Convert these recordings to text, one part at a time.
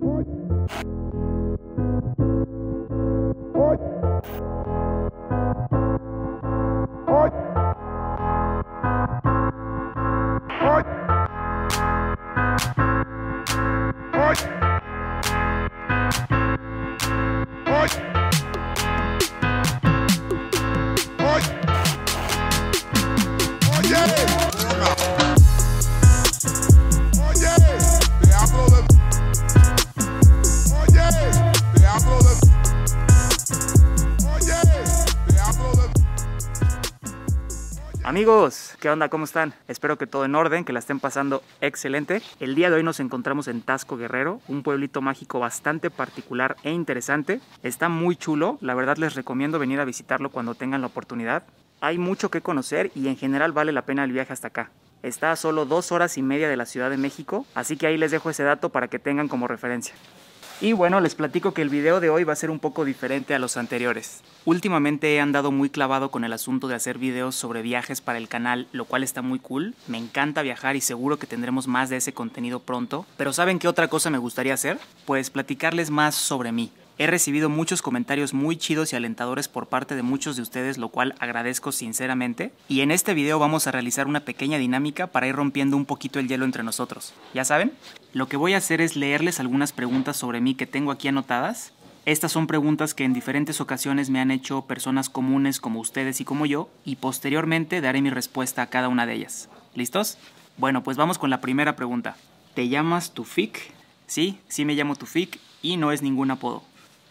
What? What? amigos, ¿qué onda? ¿Cómo están? Espero que todo en orden, que la estén pasando excelente. El día de hoy nos encontramos en Tasco Guerrero, un pueblito mágico bastante particular e interesante. Está muy chulo, la verdad les recomiendo venir a visitarlo cuando tengan la oportunidad. Hay mucho que conocer y en general vale la pena el viaje hasta acá. Está a solo dos horas y media de la Ciudad de México, así que ahí les dejo ese dato para que tengan como referencia. Y bueno, les platico que el video de hoy va a ser un poco diferente a los anteriores. Últimamente he andado muy clavado con el asunto de hacer videos sobre viajes para el canal, lo cual está muy cool. Me encanta viajar y seguro que tendremos más de ese contenido pronto. Pero ¿saben qué otra cosa me gustaría hacer? Pues platicarles más sobre mí. He recibido muchos comentarios muy chidos y alentadores por parte de muchos de ustedes, lo cual agradezco sinceramente. Y en este video vamos a realizar una pequeña dinámica para ir rompiendo un poquito el hielo entre nosotros. ¿Ya saben? Lo que voy a hacer es leerles algunas preguntas sobre mí que tengo aquí anotadas. Estas son preguntas que en diferentes ocasiones me han hecho personas comunes como ustedes y como yo, y posteriormente daré mi respuesta a cada una de ellas. ¿Listos? Bueno, pues vamos con la primera pregunta. ¿Te llamas Tufik? Sí, sí me llamo Tufik y no es ningún apodo.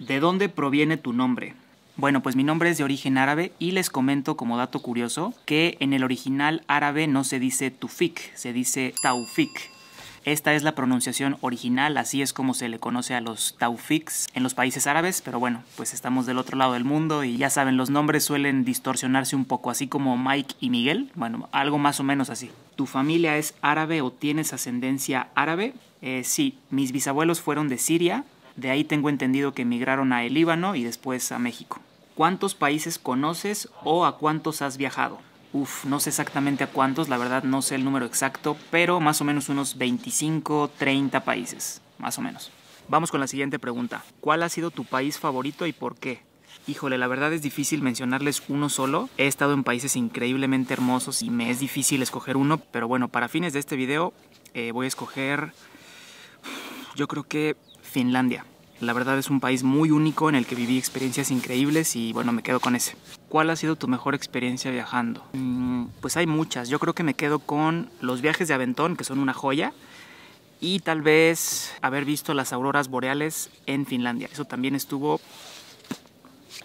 ¿De dónde proviene tu nombre? Bueno, pues mi nombre es de origen árabe y les comento como dato curioso que en el original árabe no se dice Tufik, se dice Taufik. Esta es la pronunciación original, así es como se le conoce a los Taufiks en los países árabes, pero bueno, pues estamos del otro lado del mundo y ya saben, los nombres suelen distorsionarse un poco, así como Mike y Miguel, bueno, algo más o menos así. ¿Tu familia es árabe o tienes ascendencia árabe? Eh, sí, mis bisabuelos fueron de Siria, de ahí tengo entendido que emigraron a el Líbano y después a México. ¿Cuántos países conoces o a cuántos has viajado? Uf, no sé exactamente a cuántos, la verdad no sé el número exacto, pero más o menos unos 25, 30 países, más o menos. Vamos con la siguiente pregunta. ¿Cuál ha sido tu país favorito y por qué? Híjole, la verdad es difícil mencionarles uno solo. He estado en países increíblemente hermosos y me es difícil escoger uno, pero bueno, para fines de este video eh, voy a escoger... Yo creo que Finlandia. La verdad es un país muy único en el que viví experiencias increíbles y bueno, me quedo con ese. ¿Cuál ha sido tu mejor experiencia viajando? Mm, pues hay muchas. Yo creo que me quedo con los viajes de Aventón, que son una joya. Y tal vez haber visto las auroras boreales en Finlandia. Eso también estuvo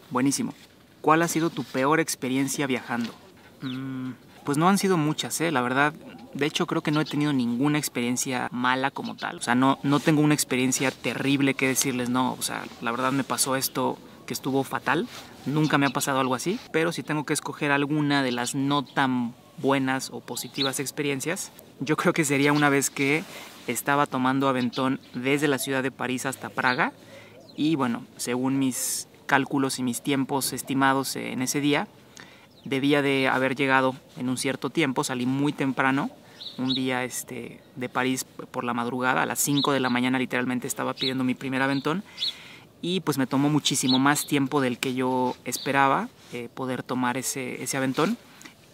buenísimo. ¿Cuál ha sido tu peor experiencia viajando? Mm, pues no han sido muchas, ¿eh? la verdad. De hecho, creo que no he tenido ninguna experiencia mala como tal. O sea, no, no tengo una experiencia terrible que decirles, no, o sea, la verdad me pasó esto que estuvo fatal. Nunca me ha pasado algo así. Pero si tengo que escoger alguna de las no tan buenas o positivas experiencias, yo creo que sería una vez que estaba tomando aventón desde la ciudad de París hasta Praga. Y bueno, según mis cálculos y mis tiempos estimados en ese día, debía de haber llegado en un cierto tiempo, salí muy temprano, un día este, de París por la madrugada, a las 5 de la mañana literalmente estaba pidiendo mi primer aventón y pues me tomó muchísimo más tiempo del que yo esperaba eh, poder tomar ese, ese aventón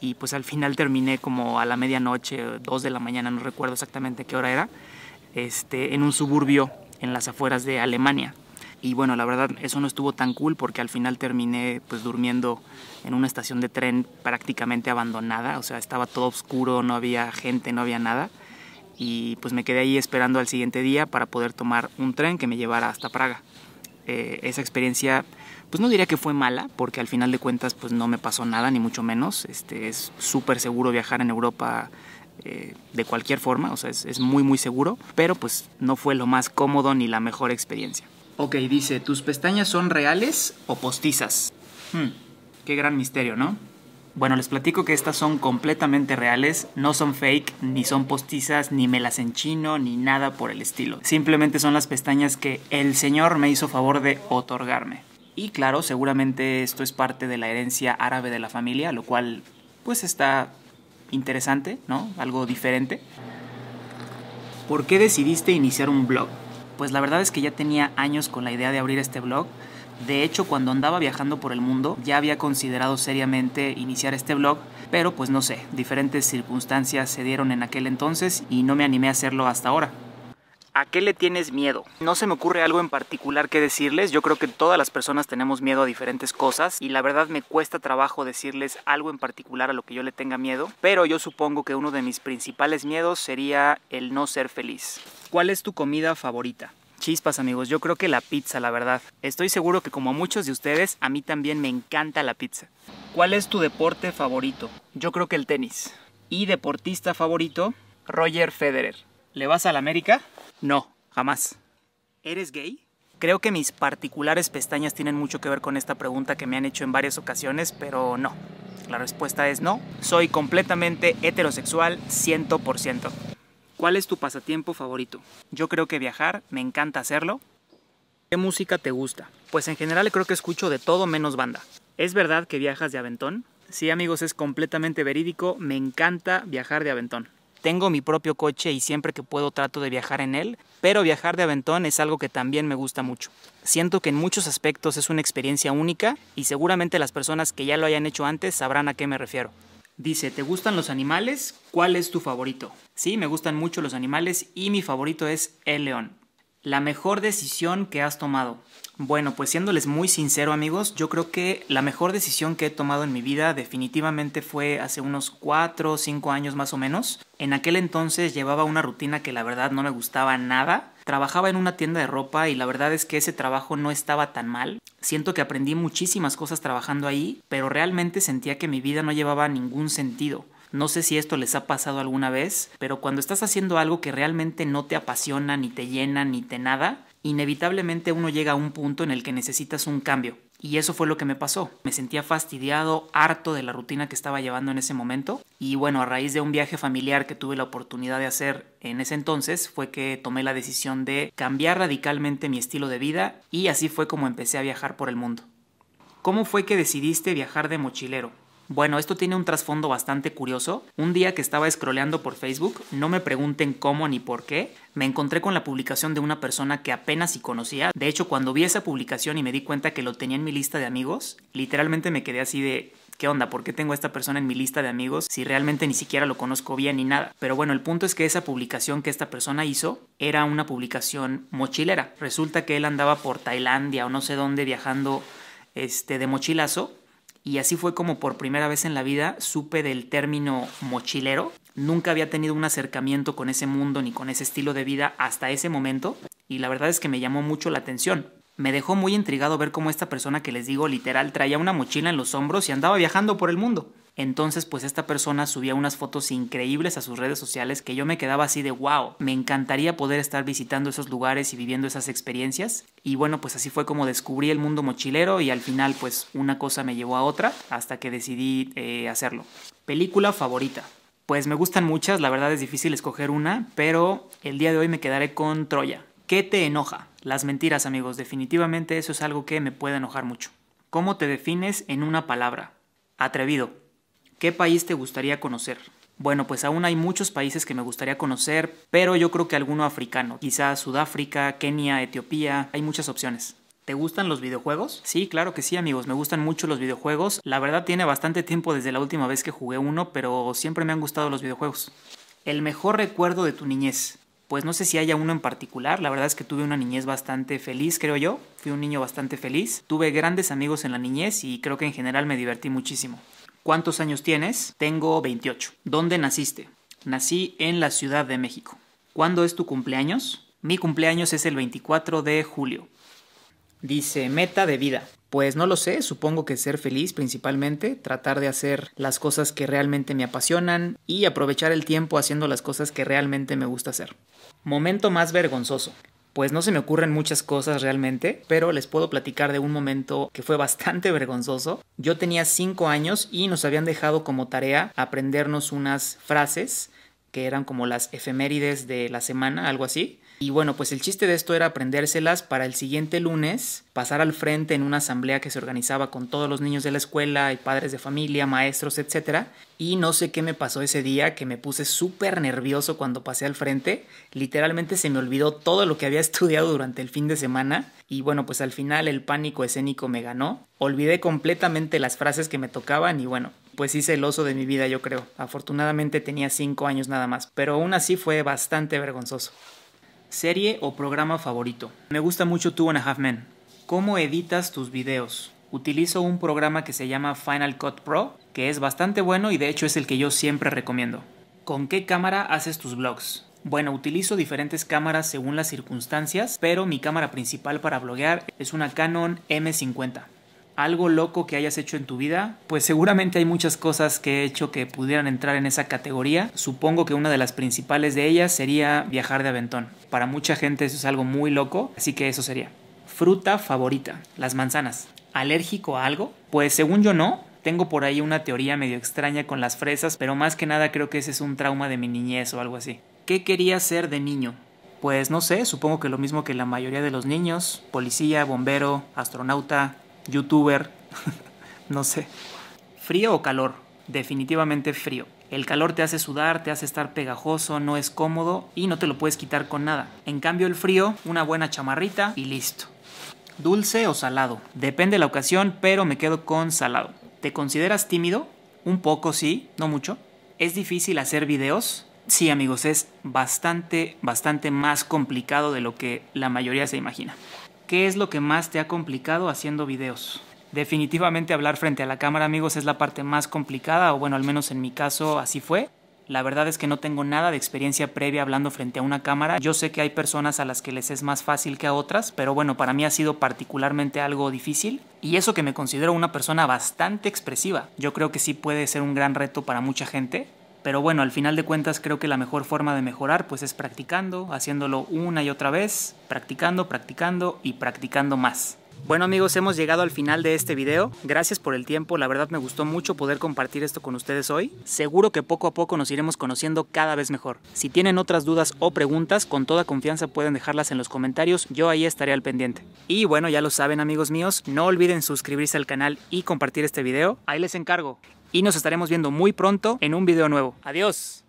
y pues al final terminé como a la medianoche, 2 de la mañana, no recuerdo exactamente qué hora era, este, en un suburbio en las afueras de Alemania, y bueno, la verdad eso no estuvo tan cool porque al final terminé pues durmiendo en una estación de tren prácticamente abandonada, o sea, estaba todo oscuro, no había gente, no había nada y pues me quedé ahí esperando al siguiente día para poder tomar un tren que me llevara hasta Praga. Eh, esa experiencia pues no diría que fue mala porque al final de cuentas pues no me pasó nada ni mucho menos, este, es súper seguro viajar en Europa eh, de cualquier forma, o sea, es, es muy muy seguro, pero pues no fue lo más cómodo ni la mejor experiencia. Ok, dice, ¿tus pestañas son reales o postizas? Hmm, qué gran misterio, ¿no? Bueno, les platico que estas son completamente reales, no son fake, ni son postizas, ni me las chino, ni nada por el estilo. Simplemente son las pestañas que el Señor me hizo favor de otorgarme. Y claro, seguramente esto es parte de la herencia árabe de la familia, lo cual pues está interesante, ¿no? Algo diferente. ¿Por qué decidiste iniciar un blog? pues la verdad es que ya tenía años con la idea de abrir este blog. De hecho, cuando andaba viajando por el mundo, ya había considerado seriamente iniciar este blog, pero pues no sé, diferentes circunstancias se dieron en aquel entonces y no me animé a hacerlo hasta ahora. ¿A qué le tienes miedo? No se me ocurre algo en particular que decirles. Yo creo que todas las personas tenemos miedo a diferentes cosas y la verdad me cuesta trabajo decirles algo en particular a lo que yo le tenga miedo, pero yo supongo que uno de mis principales miedos sería el no ser feliz. ¿Cuál es tu comida favorita? Chispas amigos, yo creo que la pizza, la verdad. Estoy seguro que como a muchos de ustedes, a mí también me encanta la pizza. ¿Cuál es tu deporte favorito? Yo creo que el tenis. ¿Y deportista favorito? Roger Federer. ¿Le vas al América? No, jamás. ¿Eres gay? Creo que mis particulares pestañas tienen mucho que ver con esta pregunta que me han hecho en varias ocasiones, pero no. La respuesta es no. Soy completamente heterosexual 100%. ¿Cuál es tu pasatiempo favorito? Yo creo que viajar, me encanta hacerlo. ¿Qué música te gusta? Pues en general creo que escucho de todo menos banda. ¿Es verdad que viajas de aventón? Sí amigos, es completamente verídico, me encanta viajar de aventón. Tengo mi propio coche y siempre que puedo trato de viajar en él, pero viajar de aventón es algo que también me gusta mucho. Siento que en muchos aspectos es una experiencia única y seguramente las personas que ya lo hayan hecho antes sabrán a qué me refiero. Dice, ¿te gustan los animales? ¿Cuál es tu favorito? Sí, me gustan mucho los animales y mi favorito es el león. La mejor decisión que has tomado. Bueno, pues siéndoles muy sincero amigos, yo creo que la mejor decisión que he tomado en mi vida definitivamente fue hace unos 4 o 5 años más o menos. En aquel entonces llevaba una rutina que la verdad no me gustaba nada. Trabajaba en una tienda de ropa y la verdad es que ese trabajo no estaba tan mal. Siento que aprendí muchísimas cosas trabajando ahí, pero realmente sentía que mi vida no llevaba ningún sentido. No sé si esto les ha pasado alguna vez, pero cuando estás haciendo algo que realmente no te apasiona, ni te llena, ni te nada, inevitablemente uno llega a un punto en el que necesitas un cambio. Y eso fue lo que me pasó. Me sentía fastidiado, harto de la rutina que estaba llevando en ese momento. Y bueno, a raíz de un viaje familiar que tuve la oportunidad de hacer en ese entonces, fue que tomé la decisión de cambiar radicalmente mi estilo de vida y así fue como empecé a viajar por el mundo. ¿Cómo fue que decidiste viajar de mochilero? Bueno, esto tiene un trasfondo bastante curioso. Un día que estaba scrolleando por Facebook, no me pregunten cómo ni por qué, me encontré con la publicación de una persona que apenas si conocía. De hecho, cuando vi esa publicación y me di cuenta que lo tenía en mi lista de amigos, literalmente me quedé así de ¿Qué onda? ¿Por qué tengo a esta persona en mi lista de amigos si realmente ni siquiera lo conozco bien ni nada? Pero bueno, el punto es que esa publicación que esta persona hizo era una publicación mochilera. Resulta que él andaba por Tailandia o no sé dónde viajando este, de mochilazo y así fue como por primera vez en la vida supe del término mochilero. Nunca había tenido un acercamiento con ese mundo ni con ese estilo de vida hasta ese momento y la verdad es que me llamó mucho la atención. Me dejó muy intrigado ver cómo esta persona que les digo literal traía una mochila en los hombros y andaba viajando por el mundo. Entonces, pues esta persona subía unas fotos increíbles a sus redes sociales que yo me quedaba así de wow, me encantaría poder estar visitando esos lugares y viviendo esas experiencias. Y bueno, pues así fue como descubrí el mundo mochilero y al final pues una cosa me llevó a otra hasta que decidí eh, hacerlo. Película favorita. Pues me gustan muchas, la verdad es difícil escoger una, pero el día de hoy me quedaré con Troya. ¿Qué te enoja? Las mentiras amigos, definitivamente eso es algo que me puede enojar mucho. ¿Cómo te defines en una palabra? Atrevido. ¿Qué país te gustaría conocer? Bueno, pues aún hay muchos países que me gustaría conocer, pero yo creo que alguno africano, quizás Sudáfrica, Kenia, Etiopía, hay muchas opciones. ¿Te gustan los videojuegos? Sí, claro que sí, amigos, me gustan mucho los videojuegos. La verdad tiene bastante tiempo desde la última vez que jugué uno, pero siempre me han gustado los videojuegos. El mejor recuerdo de tu niñez. Pues no sé si haya uno en particular, la verdad es que tuve una niñez bastante feliz, creo yo. Fui un niño bastante feliz. Tuve grandes amigos en la niñez y creo que en general me divertí muchísimo. ¿Cuántos años tienes? Tengo 28. ¿Dónde naciste? Nací en la Ciudad de México. ¿Cuándo es tu cumpleaños? Mi cumpleaños es el 24 de julio. Dice, meta de vida. Pues no lo sé, supongo que ser feliz principalmente, tratar de hacer las cosas que realmente me apasionan y aprovechar el tiempo haciendo las cosas que realmente me gusta hacer. Momento más vergonzoso pues no se me ocurren muchas cosas realmente, pero les puedo platicar de un momento que fue bastante vergonzoso. Yo tenía cinco años y nos habían dejado como tarea aprendernos unas frases que eran como las efemérides de la semana, algo así. Y bueno, pues el chiste de esto era aprendérselas para el siguiente lunes, pasar al frente en una asamblea que se organizaba con todos los niños de la escuela y padres de familia, maestros, etc. Y no sé qué me pasó ese día, que me puse súper nervioso cuando pasé al frente. Literalmente se me olvidó todo lo que había estudiado durante el fin de semana. Y bueno, pues al final el pánico escénico me ganó. Olvidé completamente las frases que me tocaban y bueno, pues hice el oso de mi vida, yo creo. Afortunadamente tenía cinco años nada más, pero aún así fue bastante vergonzoso serie o programa favorito. Me gusta mucho Two and a Half Men. ¿Cómo editas tus videos? Utilizo un programa que se llama Final Cut Pro, que es bastante bueno y de hecho es el que yo siempre recomiendo. ¿Con qué cámara haces tus vlogs? Bueno, utilizo diferentes cámaras según las circunstancias, pero mi cámara principal para bloguear es una Canon M50 algo loco que hayas hecho en tu vida? Pues seguramente hay muchas cosas que he hecho que pudieran entrar en esa categoría. Supongo que una de las principales de ellas sería viajar de aventón. Para mucha gente eso es algo muy loco, así que eso sería. Fruta favorita, las manzanas. ¿Alérgico a algo? Pues según yo no, tengo por ahí una teoría medio extraña con las fresas, pero más que nada creo que ese es un trauma de mi niñez o algo así. ¿Qué quería ser de niño? Pues no sé, supongo que lo mismo que la mayoría de los niños, policía, bombero, astronauta, youtuber, no sé. ¿Frío o calor? Definitivamente frío. El calor te hace sudar, te hace estar pegajoso, no es cómodo y no te lo puedes quitar con nada. En cambio el frío, una buena chamarrita y listo. ¿Dulce o salado? Depende de la ocasión, pero me quedo con salado. ¿Te consideras tímido? Un poco sí, no mucho. ¿Es difícil hacer videos? Sí, amigos, es bastante, bastante más complicado de lo que la mayoría se imagina. ¿Qué es lo que más te ha complicado haciendo videos? Definitivamente hablar frente a la cámara, amigos, es la parte más complicada, o bueno, al menos en mi caso así fue. La verdad es que no tengo nada de experiencia previa hablando frente a una cámara. Yo sé que hay personas a las que les es más fácil que a otras, pero bueno, para mí ha sido particularmente algo difícil. Y eso que me considero una persona bastante expresiva. Yo creo que sí puede ser un gran reto para mucha gente. Pero bueno, al final de cuentas creo que la mejor forma de mejorar pues es practicando, haciéndolo una y otra vez, practicando, practicando y practicando más. Bueno amigos, hemos llegado al final de este video. Gracias por el tiempo, la verdad me gustó mucho poder compartir esto con ustedes hoy. Seguro que poco a poco nos iremos conociendo cada vez mejor. Si tienen otras dudas o preguntas, con toda confianza pueden dejarlas en los comentarios, yo ahí estaré al pendiente. Y bueno, ya lo saben amigos míos, no olviden suscribirse al canal y compartir este video. Ahí les encargo y nos estaremos viendo muy pronto en un video nuevo. Adiós.